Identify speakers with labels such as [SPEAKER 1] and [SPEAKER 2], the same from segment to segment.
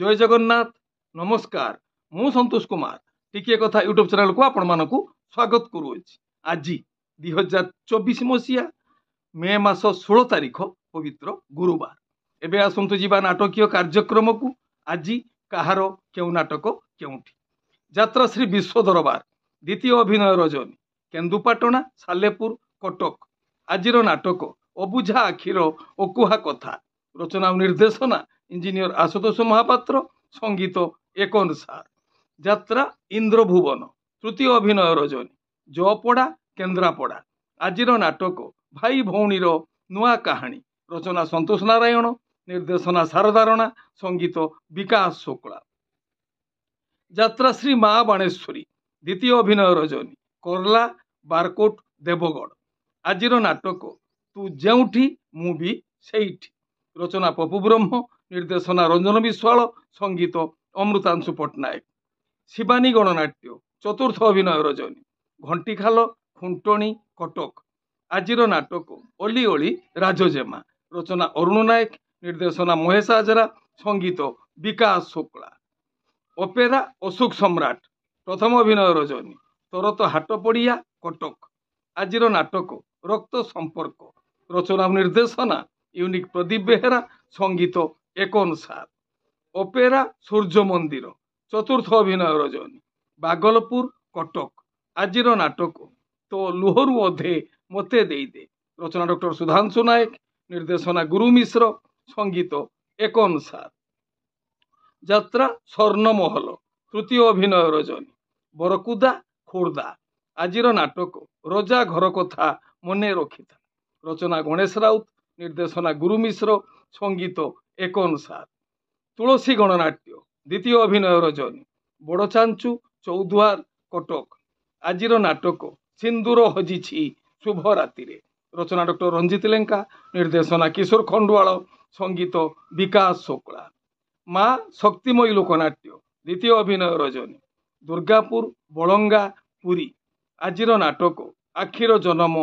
[SPEAKER 1] জয় জগন্নাথ নমস্কার ମୁଁ ସନ୍ତୋଷ କୁମାର ଟିକିଏ କଥା ୟୁଟ୍ୟୁବ୍ ଚ୍ୟାନେଲ୍କୁ ଆପଣମାନଙ୍କୁ ସ୍ୱାଗତ କରୁଅଛି ଆଜି ଦୁଇ ହଜାର ଚବିଶ ମସିହା ମେ ମାସ ଷୋହଳ ତାରିଖ ପବିତ୍ର ଗୁରୁବାର ଏବେ ଆସନ୍ତୁ ଯିବା ନାଟକୀୟ କାର୍ଯ୍ୟକ୍ରମକୁ ଆଜି କାହାର କେଉଁ ନାଟକ କେଉଁଠି ଯାତ୍ରା ଶ୍ରୀ ବିଶ୍ୱ ଦରବାର ଦ୍ୱିତୀୟ ଅଭିନୟ ରଜନୀ କେନ୍ଦୁପାଟଣା ସାଲେପୁର କଟକ ଆଜିର ନାଟକ ଅବୁଝା ଆଖିର ଅକୁହା କଥା ରଚନା ଓ ନିର୍ଦ୍ଦେଶନା ইঞ্জিনিয়র আশুতোষ মহাপাত্র সঙ্গীত একন সার যাত্রা ইন্দ্রভুবন তৃতীয় অভিনয় রজনী ଜପଡ଼ା କେନ୍ଦ୍ରାପଡ଼ା ଆଜିର ନାଟକ ଭାଇ ଭଉଣୀର ନୂଆ କାହାଣୀ ରଚନା ସନ୍ତୋଷ ନାରାୟଣ ନିର୍ଦ୍ଦେଶନା ଶାରଦାରଣା ସଙ୍ଗୀତ ବିକାଶ ଶୁକ୍ଳା ଯାତ୍ରାଶ୍ରୀ ମା ବାଣେଶ୍ୱରୀ ଦ୍ୱିତୀୟ ଅଭିନୟ ରଜନୀ କର୍ଲା ବାରକୋଟ ଦେବଗଡ଼ ଆଜିର ନାଟକ ତୁ ଯେଉଁଠି ମୁଁ ବି ସେଇଠି ରଚନା ପପୁ ବ୍ରହ୍ମ নির্দেশনা রঞ্জন বিশ্বাল সঙ্গীত অমৃতাংশু পট্টনায়ক শিবানী গণনাট্য চতুর্থ অভিনয় রজনী ঘণ্টিখাল খুঁটণী কটক আজির নাটক অলি অলি রাজজেমা রচনা অরুণ নায়ক নির্দেশনা মহেশ আজরা সঙ্গীত বিকাশ শুক্লা অপেরা অশোক সম্রাট প্রথম অভিনয় রজনী তরত হাটপড়িয়া কটক আজির নাটক রক্ত সম্পর্ক রচনা নির্দেশনা ইউনিক প্রদীপ বেহেরা সঙ্গীত ଏକଅନୁସାର ଅପେରା ସୂର୍ଯ୍ୟ ମନ୍ଦିର ଚତୁର୍ଥ ଅଭିନୟ ରଜନୀ ବାଗଲପୁର କଟକ ଆଜିର ନାଟକ ତୋ ଲୁହରୁ ଅଧେ ମୋତେ ଦେଇଦେ ରଚନା ଡକ୍ଟର ସୁଧାଂଶୁ ନାୟକ ନିର୍ଦ୍ଦେଶନା ଗୁରୁ ମିଶ୍ର ସଙ୍ଗୀତ ଏକ ଅନୁସାର ଯାତ୍ରା ସ୍ୱର୍ଣ୍ଣମହଲ ତୃତୀୟ ଅଭିନୟ ରଜନୀ ବରକୁଦା ଖୋର୍ଦ୍ଧା ଆଜିର ନାଟକ ରଜା ଘର କଥା ମନେ ରଖିଥା ରଚନା ଗଣେଶ ରାଉତ ନିର୍ଦ୍ଦେଶନା ଗୁରୁ ମିଶ୍ର ସଙ୍ଗୀତ ଏକ ଅନୁସାର ତୁଳସୀ ଗଣନାଟ୍ୟ ଦ୍ୱିତୀୟ ଅଭିନୟ ରଜନୀ ବଡ଼ ଚାଞ୍ଚୁ ଚୌଦ୍ୱାର କଟକ ଆଜିର ନାଟକ ସିନ୍ଦୁର ହଜିଛି ଶୁଭ ରାତିରେ ରଚନା ଡକ୍ଟର ରଞ୍ଜିତ ଲେଙ୍କା ନିର୍ଦ୍ଦେଶନା କିଶୋର ଖଣ୍ଡୁଆଳ ସଙ୍ଗୀତ ବିକାଶ ଶୁକ୍ଳା ମା ଶକ୍ତିମୟୀ ଲୋକନାଟ୍ୟ ଦ୍ୱିତୀୟ ଅଭିନୟ ରଜନୀ ଦୁର୍ଗାପୁର ବଳଙ୍ଗା ପୁରୀ ଆଜିର ନାଟକ ଆଖିର ଜନମ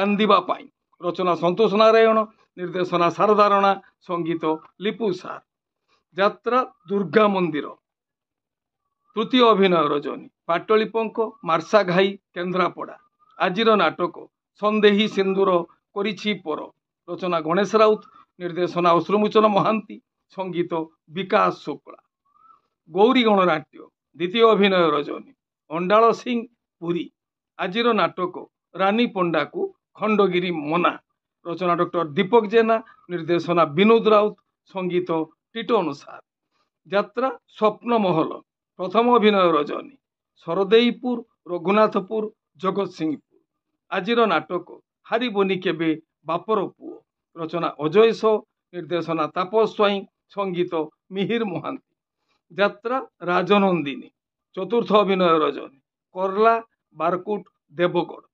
[SPEAKER 1] କାନ୍ଦିବା ପାଇଁ ରଚନା ସନ୍ତୋଷ ନାରାୟଣ ନିର୍ଦ୍ଦେଶନା ସାରଧାରଣା ସଙ୍ଗୀତ ଲିପୁ ସାର୍ ଯାତ୍ରା ଦୁର୍ଗା ମନ୍ଦିର ତୃତୀୟ ଅଭିନୟ ରଜନୀ ପାଟଳିପଙ୍କ ମାର୍ଶା ଘାଇ କେନ୍ଦ୍ରାପଡ଼ା ଆଜିର ନାଟକ ସନ୍ଦେହୀ ସିନ୍ଦୁର କରିଛି ପର ରଚନା ଗଣେଶ ରାଉତ ନିର୍ଦ୍ଦେଶନା ଅଶ୍ରୁମୋଚନ ମହାନ୍ତି ସଙ୍ଗୀତ ବିକାଶ ଶୁକ୍ଳା ଗୌରୀ ଗଣନାଟ୍ୟ ଦ୍ୱିତୀୟ ଅଭିନୟ ରଜନୀ ଅଣ୍ଡାଳ ସିଂ ପୁରୀ ଆଜିର ନାଟକ ରାନୀ ପଣ୍ଡାକୁ ଖଣ୍ଡଗିରି ମନା রচনা ডক্টর দীপক জেনা নির্দেশনা বিনোদ রাউত সঙ্গীত টিটো অনুসার যাত্রা স্বপ্নমহল প্রথম অভিনয় রজনী ସରଦେଇପୁର ରଘୁନାଥପୁର ଜଗତସିଂହପୁର ଆଜିର ନାଟକ ହାରିବନି କେବେ ବାପର ପୁଅ ରଚନା ଅଜୟ ସ ନିର୍ଦ୍ଦେଶନା ତାପସ ସ୍ୱାଇଁ ସଙ୍ଗୀତ ମିହିର ମହାନ୍ତି ଯାତ୍ରା ରାଜନନ୍ଦିନୀ ଚତୁର୍ଥ ଅଭିନୟ ରଜନୀ କର୍ଲା ବାରକୁଟ ଦେବଗଡ଼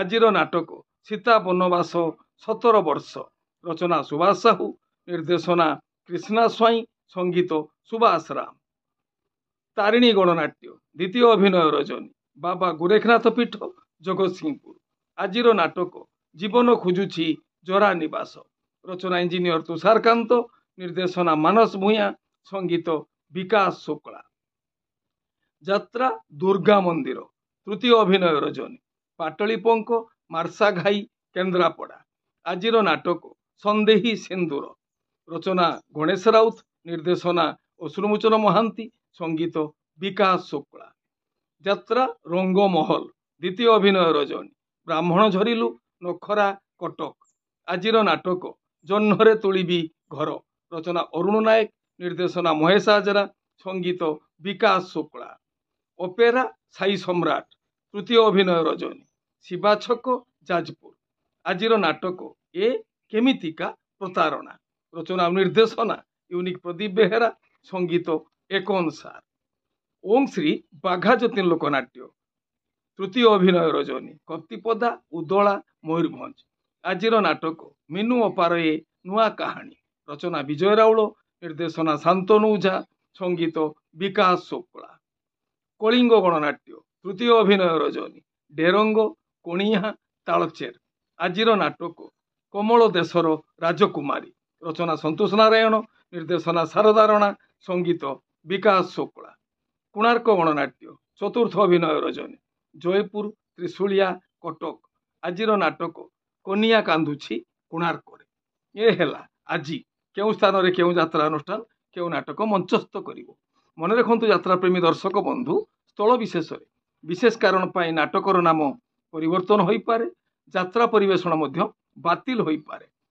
[SPEAKER 1] ଆଜିର ନାଟକ ସୀତା ବନବାସ ସତର ବର୍ଷ ରଚନା ସୁବାସ ସାହୁ ନିର୍ଦ୍ଦେଶନା କ୍ରିଷ୍ଣା ସ୍ୱାଇଁ ସଙ୍ଗୀତ ସୁବାସ ରାମ ତାରିଣୀ ଗଣନାଟ୍ୟ ଦ୍ୱିତୀୟ ଅଭିନୟ ରଜନୀ ବାବା ଗୁରେଖନାଥ ପୀଠ ଜଗତସିଂହପୁର ଆଜିର ନାଟକ ଜୀବନ ଖୋଜୁଛି ଜରା ନିବାସ ରଚନା ଇଞ୍ଜିନିୟର ତୁଷାରକାନ୍ତ ନିର୍ଦ୍ଦେଶନା ମାନସ ଭୂୟାଁ ସଙ୍ଗୀତ ବିକାଶ ଶୁକ୍ଳା ଯାତ୍ରା ଦୁର୍ଗା ମନ୍ଦିର ତୃତୀୟ ଅଭିନୟ ରଜନୀ ପାଟଳି ପଙ୍କ ମାର୍ସାଘାଇ କେନ୍ଦ୍ରାପଡ଼ା ଆଜିର ନାଟକ ସନ୍ଦେହୀ ସିନ୍ଦୁର ରଚନା ଗଣେଶ ରାଉତ ନିର୍ଦ୍ଦେଶନା ଅଶ୍ରୁମୋଚନ ମହାନ୍ତି ସଙ୍ଗୀତ ବିକାଶ ଶୁକ୍ଳା ଯାତ୍ରା ରଙ୍ଗମହଲ ଦ୍ୱିତୀୟ ଅଭିନୟ ରଜନୀ ବ୍ରାହ୍ମଣ ଝରିଲୁ ନଖରା କଟକ ଆଜିର ନାଟକ ଜହ୍ନରେ ତୋଳିବି ଘର ରଚନା ଅରୁଣ ନାୟକ ନିର୍ଦ୍ଦେଶନା ମହେଶ ହାଜରା ସଙ୍ଗୀତ ବିକାଶ ଶୁକ୍ଳା ଅପେରା ସାଇ ସମ୍ରାଟ ତୃତୀୟ ଅଭିନୟ ରଜନୀ ଶିବା ଛକ ଯାଜପୁର ଆଜିର ନାଟକ এ কেমিতিকা প্রতারণা রচনা নির্দেশনা ইউনিক প্রদীপ বেহেরা সঙ্গীত একন সার ওম শ্রী বাঘা যতীন লোকনাট্য তৃতীয় অভিনয় রজনী କପ୍ତିପଦା ଉଦଳା ମୟୂରଭଞ୍ଜ ଆଜିର ନାଟକ ମିନୁ ଅପାରଏ ନୂଆ କାହାଣୀ ରଚନା ବିଜୟ ରାଉଳ ନିର୍ଦ୍ଦେଶନା ଶାନ୍ତନୁ ଓଝା ସଙ୍ଗୀତ ବିକାଶ ଶୁକ୍ଳା କଳିଙ୍ଗ ଗଣନାଟ୍ୟ ତୃତୀୟ ଅଭିନୟ ରଜନୀ ଡେରଙ୍ଗ କୋଣିହା ତାଳଚେର ଆଜିର ନାଟକ କୋମଳ ଦେଶର ରାଜକୁମାରୀ ରଚନା ସନ୍ତୋଷ ନାରାୟଣ ନିର୍ଦ୍ଦେଶନା ଶାରଦା ସଙ୍ଗୀତ ବିକାଶ ଶୁକ୍ଳା କୋଣାର୍କ ଗଣନାଟ୍ୟ ଚତୁର୍ଥ ଅଭିନୟ ରଜନୀ ଜୟପୁର ତ୍ରିଶୁଳିଆ କଟକ ଆଜିର ନାଟକ କନିଆ କାନ୍ଦୁଛି କୋଣାର୍କରେ ଏ ହେଲା ଆଜି କେଉଁ ସ୍ଥାନରେ କେଉଁ ଯାତ୍ରା ଅନୁଷ୍ଠାନ କେଉଁ ନାଟକ ମଞ୍ଚସ୍ଥ କରିବ ମନେ ରଖନ୍ତୁ ଯାତ୍ରାପ୍ରେମୀ ଦର୍ଶକ ବନ୍ଧୁ ସ୍ଥଳ ବିଶେଷରେ ବିଶେଷ କାରଣ ପାଇଁ ନାଟକର ନାମ ପରିବର୍ତ୍ତନ ହୋଇପାରେ ଯାତ୍ରା ପରିବେଷଣ ମଧ୍ୟ ବାତିଲ ହୋଇପାରେ